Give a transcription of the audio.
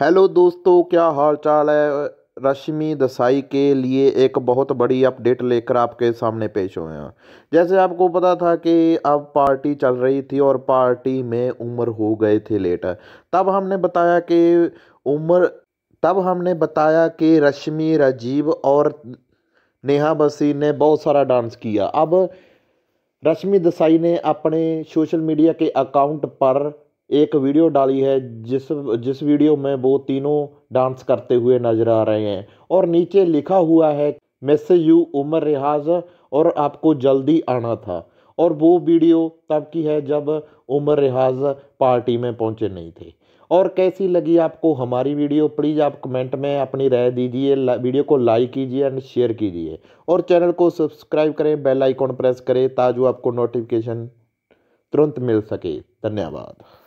hello दोस्तों क्या हाल चाल है रश्मि दसाई के लिए एक बहुत बड़ी अपडेट लेकर आपके सामने पेश हुए हैं जैसे आपको पता था कि अब पार्टी चल रही थी और पार्टी में उम्र हो गए थे लेट तब हमने बताया कि उम्र तब हमने बताया कि रश्मि राजीव और नेहा बसी ने बहुत सारा डांस किया अब रश्मि दसाई ने अपने सोशल मीडिया के अकाउंट पर एक वीडियो डाली है जिस जिस वीडियो में वो तीनों डांस करते हुए नजर आ रहे हैं और नीचे लिखा हुआ है मिस यू उमर रिहाज और आपको जल्दी आना था और वो वीडियो तब की है जब उमर रिहाज पार्टी में पहुंचे नहीं थे और कैसी लगी आपको हमारी वीडियो प्लीज़ आप कमेंट में अपनी राय दीजिए वीडियो को लाइक कीजिए एंड शेयर कीजिए और चैनल को सब्सक्राइब करें बेल आइकॉन प्रेस करें ताजो आपको नोटिफिकेशन तुरंत मिल सके धन्यवाद